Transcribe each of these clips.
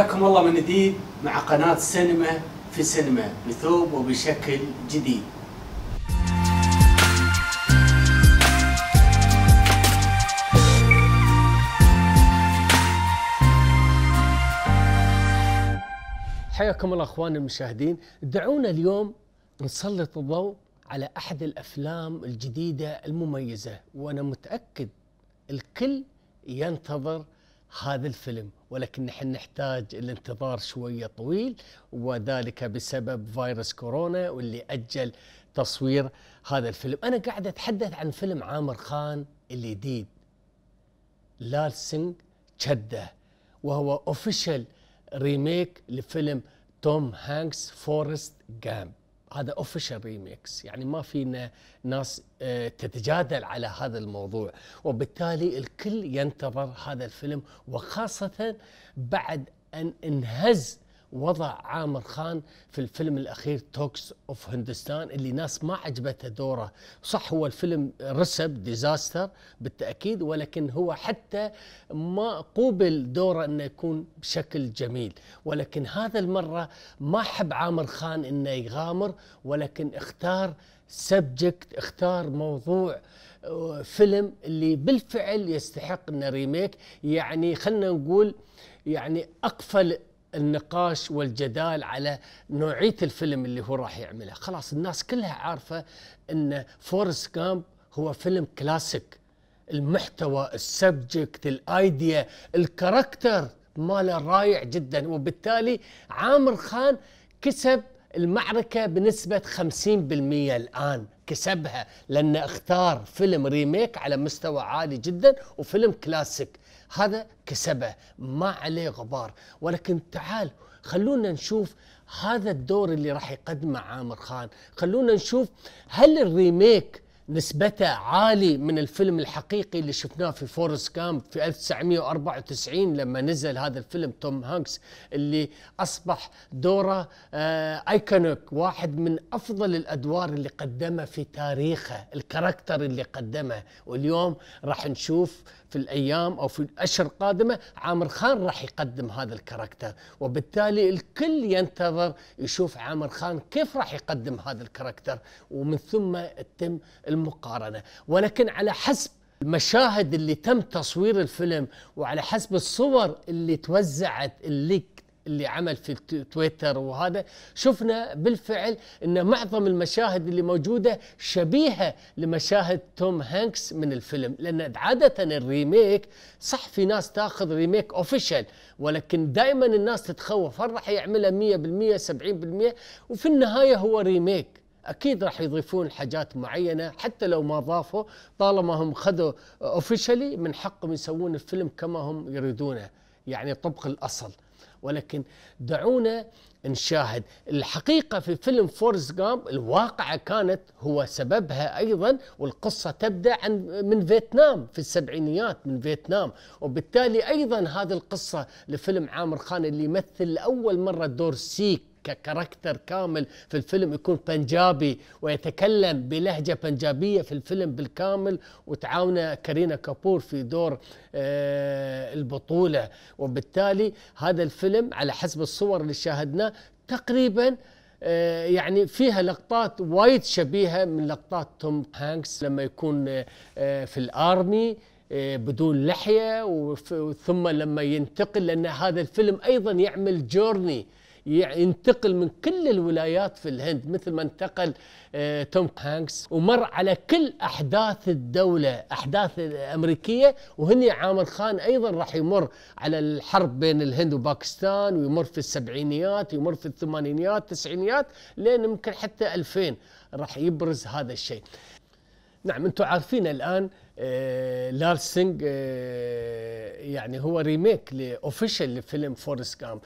حياكم الله من جديد مع قناة سينما في سينما بثوب وبشكل جديد حياكم الله أخوان المشاهدين دعونا اليوم نسلط الضوء على احد الافلام الجديده المميزه وانا متاكد الكل ينتظر هذا الفيلم ولكن نحن نحتاج الانتظار شوية طويل وذلك بسبب فيروس كورونا واللي أجل تصوير هذا الفيلم أنا قاعد أتحدث عن فيلم عامر خان الجديد لالسنج شده وهو اوفيشال ريميك لفيلم توم هانكس فورست جامب هذا اوفيشال ريميكس يعني ما فينا ناس آه، تتجادل على هذا الموضوع وبالتالي الكل ينتظر هذا الفيلم وخاصة بعد أن انهز وضع عامر خان في الفيلم الاخير توكس اوف هندستان اللي ناس ما عجبته دوره صح هو الفيلم رسب ديزاستر بالتاكيد ولكن هو حتى ما قوبل دوره انه يكون بشكل جميل ولكن هذا المره ما حب عامر خان انه يغامر ولكن اختار سبجكت اختار موضوع آه، فيلم اللي بالفعل يستحق انه ريميك يعني خلينا نقول يعني اقفل النقاش والجدال على نوعيه الفيلم اللي هو راح يعمله خلاص الناس كلها عارفه ان فورس كامب هو فيلم كلاسيك المحتوى السبجكت الايديا الكاركتر ماله رائع جدا وبالتالي عامر خان كسب المعركة بنسبة 50% الآن كسبها لأنه اختار فيلم ريميك على مستوى عالي جدا وفيلم كلاسيك هذا كسبه ما عليه غبار ولكن تعال خلونا نشوف هذا الدور اللي راح يقدمه عامر خان خلونا نشوف هل الريميك نسبته عالي من الفيلم الحقيقي اللي شفناه في فورست كامب في 1994 لما نزل هذا الفيلم توم هانكس اللي اصبح دوره آه، ايكونيك واحد من افضل الادوار اللي قدمها في تاريخه الكاركتر اللي قدمه واليوم راح نشوف في الايام او في الاشهر القادمه عامر خان راح يقدم هذا الكاركتر وبالتالي الكل ينتظر يشوف عامر خان كيف راح يقدم هذا الكاركتر ومن ثم تتم المقارنه ولكن على حسب المشاهد اللي تم تصوير الفيلم وعلى حسب الصور اللي توزعت اللي اللي عمل في تويتر وهذا شفنا بالفعل ان معظم المشاهد اللي موجوده شبيهه لمشاهد توم هانكس من الفيلم لان عاده الريميك صح في ناس تاخذ ريميك اوفيشال ولكن دائما الناس تتخوف هل راح يعملها 100% 70% وفي النهايه هو ريميك اكيد راح يضيفون حاجات معينه حتى لو ما ضافوا طالما هم خذوا اوفيشلي من حقهم يسوون الفيلم كما هم يريدونه يعني طبق الاصل ولكن دعونا نشاهد الحقيقة في فيلم فورس جامب الواقعة كانت هو سببها أيضا والقصة تبدأ عن من فيتنام في السبعينيات من فيتنام وبالتالي أيضا هذه القصة لفيلم عامر خان اللي يمثل لأول مرة دور سيك ككاركتر كامل في الفيلم يكون بنجابي ويتكلم بلهجة بنجابية في الفيلم بالكامل وتعاون كارينا كابور في دور آه، البطولة وبالتالي هذا الفيلم على حسب الصور اللي شاهدناه تقريبا آه، يعني فيها لقطات وايد شبيهة من لقطات توم هانكس لما يكون آه، في الآرمي بدون لحية وثم لما ينتقل لأن هذا الفيلم أيضا يعمل جورني ينتقل من كل الولايات في الهند مثل ما انتقل آه، توم هانكس ومر على كل احداث الدوله احداث الامريكيه وهني عامر خان ايضا راح يمر على الحرب بين الهند وباكستان ويمر في السبعينيات ويمر في الثمانينيات التسعينيات لين يمكن حتى 2000 راح يبرز هذا الشيء نعم انتم عارفين الان آه لارسينج آه يعني هو ريميك لاوفيشال لفيلم فورست جامب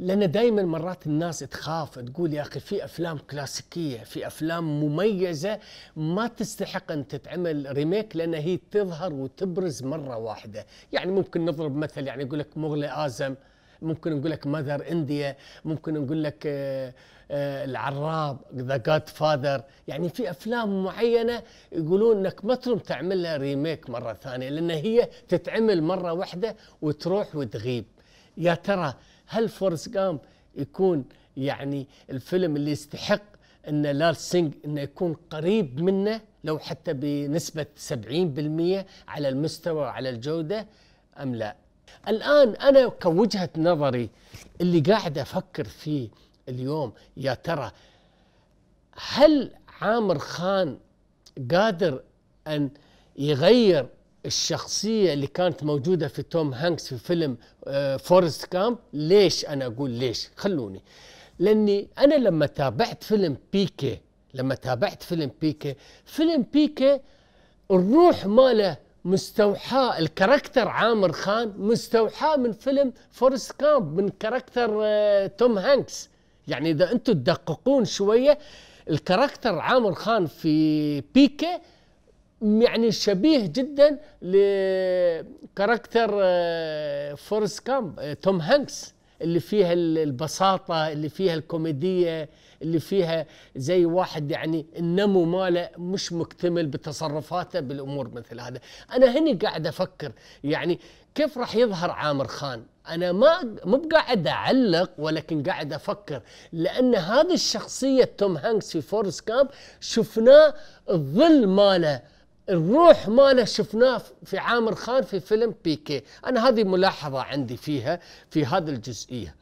لان دائما مرات الناس تخاف تقول يا اخي في افلام كلاسيكيه في افلام مميزه ما تستحق ان تتعمل ريميك لان هي تظهر وتبرز مره واحده يعني ممكن نضرب مثل يعني يقول لك مغلي ازم ممكن نقول لك ماذر انديا ممكن نقول لك آه، آه، العراب ذا جاد فادر يعني في افلام معينه يقولون انك ما تروم تعملها ريميك مره ثانيه لان هي تتعمل مره واحده وتروح وتغيب يا ترى هل فورس جام يكون يعني الفيلم اللي يستحق ان لارس سينج انه يكون قريب منه لو حتى بنسبه 70% على المستوى وعلى الجوده ام لا؟ الان انا كوجهه نظري اللي قاعد افكر فيه اليوم يا ترى هل عامر خان قادر ان يغير الشخصية اللي كانت موجودة في توم هانكس في فيلم آه، فورست كامب ليش أنا أقول ليش خلوني لأني أنا لما تابعت فيلم بيكي لما تابعت فيلم بيكي فيلم بيكي الروح ماله مستوحاة الكاركتر عامر خان مستوحاة من فيلم فورست كامب من كاركتر آه، توم هانكس يعني إذا أنتم تدققون شوية الكاركتر عامر خان في بيكي يعني شبيه جدا لكاركتر آه، فورس كامب آه، توم هانكس اللي فيها البساطة اللي فيها الكوميدية اللي فيها زي واحد يعني النمو ماله مش مكتمل بتصرفاته بالأمور مثل هذا أنا هني قاعد أفكر يعني كيف راح يظهر عامر خان أنا ما مو بقاعد أعلق ولكن قاعد أفكر لأن هذه الشخصية توم هانكس في فورس كامب شفناه الظل ماله الروح ماله شفناه في عامر خان في فيلم بيكي أنا هذه ملاحظة عندي فيها في هذه الجزئية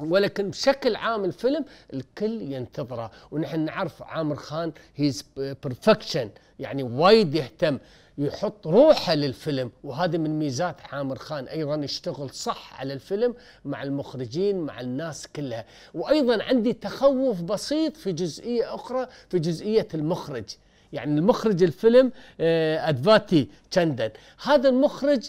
ولكن بشكل عام الفيلم الكل ينتظره ونحن نعرف عامر خان هيز بيرفكشن يعني وايد يهتم يحط روحه للفيلم وهذا من ميزات عامر خان ايضا يشتغل صح على الفيلم مع المخرجين مع الناس كلها وايضا عندي تخوف بسيط في جزئيه اخرى في جزئيه المخرج يعني المخرج الفيلم آه، ادفاتي تشندن هذا المخرج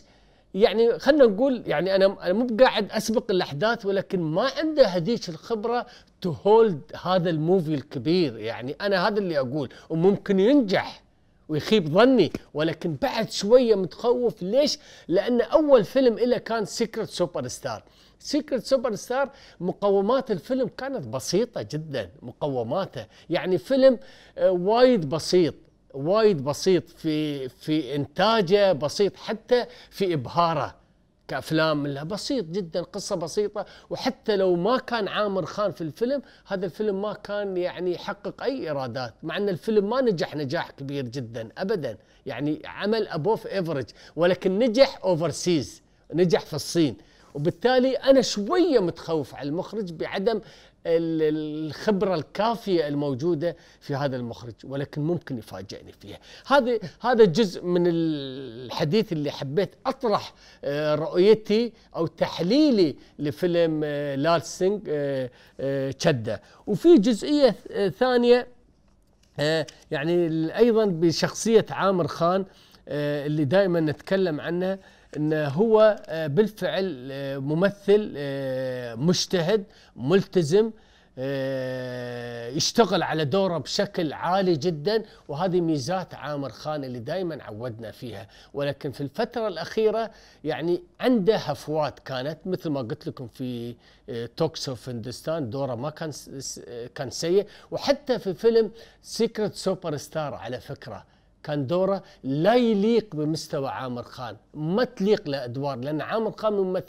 يعني خلينا نقول يعني انا مو قاعد اسبق الاحداث ولكن ما عنده هذيك الخبره تو هولد هذا الموفي الكبير يعني انا هذا اللي اقول وممكن ينجح ويخيب ظني ولكن بعد شويه متخوف ليش؟ لان اول فيلم له كان سيكرت سوبر ستار سيكرت سوبر ستار مقومات الفيلم كانت بسيطة جدا مقوماته يعني فيلم آه، وايد بسيط وايد بسيط في في انتاجه بسيط حتى في ابهاره كافلام لها بسيط جدا قصه بسيطه وحتى لو ما كان عامر خان في الفيلم هذا الفيلم ما كان يعني يحقق اي ايرادات مع ان الفيلم ما نجح نجاح كبير جدا ابدا يعني عمل ابوف افريج ولكن نجح اوفرسيز نجح في الصين وبالتالي انا شويه متخوف على المخرج بعدم الخبره الكافيه الموجوده في هذا المخرج ولكن ممكن يفاجئني فيها هذا هذا جزء من الحديث اللي حبيت اطرح آه، رؤيتي او تحليلي لفيلم لالسينج تشده آه، آه، وفي جزئيه ثانيه يعني ايضا بشخصيه عامر خان اللي دائما نتكلم عنها انه هو آه، بالفعل آه، ممثل آه، مجتهد ملتزم يشتغل على دوره بشكل عالي جدا وهذه ميزات عامر خان اللي دائما عودنا فيها ولكن في الفترة الأخيرة يعني عنده هفوات كانت مثل ما قلت لكم في توكس اوف هندستان دوره ما كان كان سيء وحتى في فيلم سيكرت سوبر ستار على فكرة كان دوره لا يليق بمستوى عامر خان ما تليق له ادوار لان عامر خان من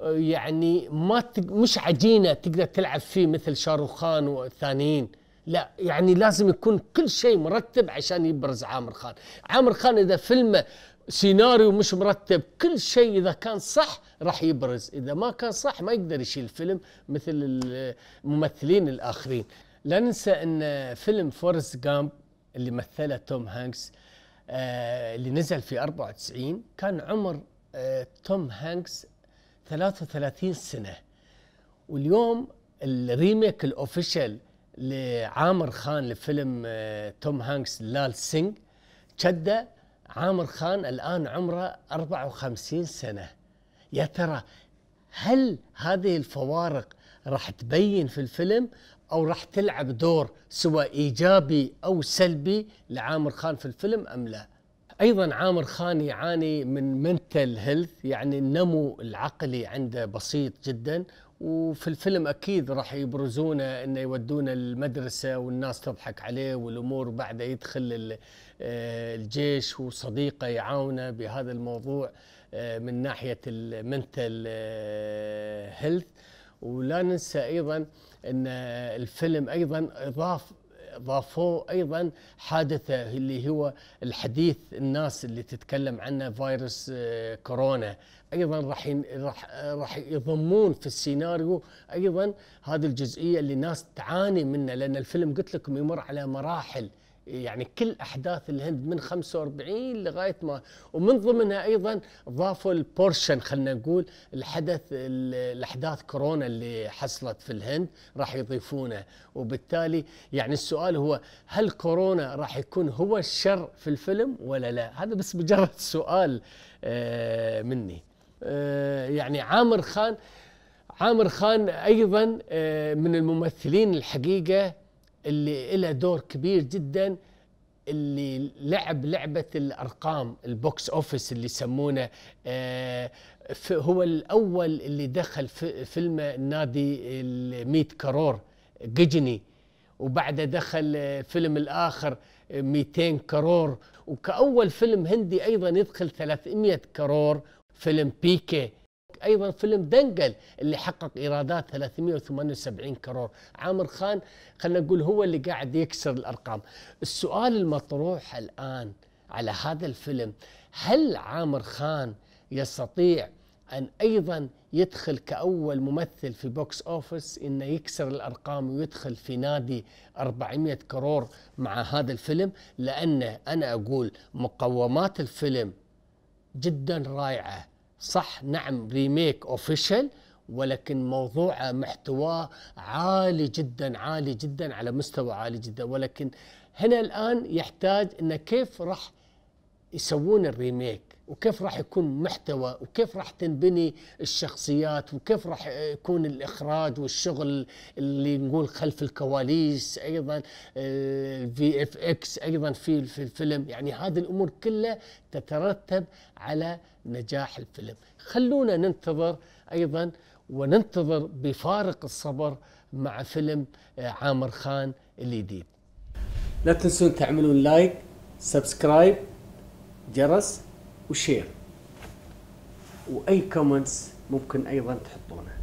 آه، يعني ما تق... مش عجينه تقدر تلعب فيه مثل شاروخ خان والثانيين لا يعني لازم يكون كل شيء مرتب عشان يبرز عامر خان عامر خان اذا فيلمه سيناريو مش مرتب كل شيء اذا كان صح راح يبرز اذا ما كان صح ما يقدر يشيل فيلم مثل الممثلين الاخرين لا ننسى ان فيلم فورست جامب اللي مثله توم هانكس آه، اللي نزل في 94 كان عمر آه، توم هانكس 33 سنه واليوم الريميك الاوفيشال لعامر خان لفيلم آه، توم هانكس لال سينغ شده عامر خان الان عمره 54 سنه يا ترى هل هذه الفوارق راح تبين في الفيلم او راح تلعب دور سواء ايجابي او سلبي لعامر خان في الفيلم ام لا ايضا عامر خان يعاني من منتل هيلث يعني النمو العقلي عنده بسيط جدا وفي الفيلم اكيد راح يبرزونه انه يودونه المدرسه والناس تضحك عليه والامور بعده يدخل آه، الجيش وصديقه يعاونه بهذا الموضوع آه، من ناحيه المنتل هيلث آه، ولا ننسى ايضا ان الفيلم ايضا اضاف ضافوه ايضا حادثه اللي هو الحديث الناس اللي تتكلم عنه فيروس آه، كورونا ايضا راح راح راح يضمون في السيناريو ايضا هذه الجزئيه اللي الناس تعاني منها لان الفيلم قلت لكم يمر على مراحل يعني كل احداث الهند من 45 لغايه ما ومن ضمنها ايضا ضافوا البورشن خلينا نقول الحدث الاحداث كورونا اللي حصلت في الهند راح يضيفونه وبالتالي يعني السؤال هو هل كورونا راح يكون هو الشر في الفيلم ولا لا؟ هذا بس مجرد سؤال آه، مني. آه، يعني عامر خان عامر خان ايضا آه، من الممثلين الحقيقه اللي له دور كبير جدا اللي لعب لعبة الأرقام البوكس أوفيس اللي يسمونه آه، هو الأول اللي دخل في فيلم نادي الميت كرور قجني وبعده دخل فيلم الآخر 200 كرور وكأول فيلم هندي أيضا يدخل 300 كرور فيلم بيكي ايضا فيلم دنقل اللي حقق ايرادات 378 كرور عامر خان خلينا نقول هو اللي قاعد يكسر الارقام السؤال المطروح الان على هذا الفيلم هل عامر خان يستطيع ان ايضا يدخل كاول ممثل في بوكس اوفيس انه يكسر الارقام ويدخل في نادي 400 كرور مع هذا الفيلم لانه انا اقول مقومات الفيلم جدا رائعه صح نعم ريميك اوفيشال ولكن موضوع محتواه عالي جدا عالي جدا على مستوى عالي جدا ولكن هنا الان يحتاج ان كيف راح يسوون الريميك وكيف راح يكون محتوى وكيف راح تنبني الشخصيات وكيف راح يكون الإخراج والشغل اللي نقول خلف الكواليس أيضا الفي اف اكس أيضا في, في الفيلم يعني هذه الأمور كلها تترتب على نجاح الفيلم خلونا ننتظر أيضا وننتظر بفارق الصبر مع فيلم آه، عامر خان الجديد لا تنسون تعملون لايك سبسكرايب جرس وشير واي كومنتس ممكن ايضا تحطونه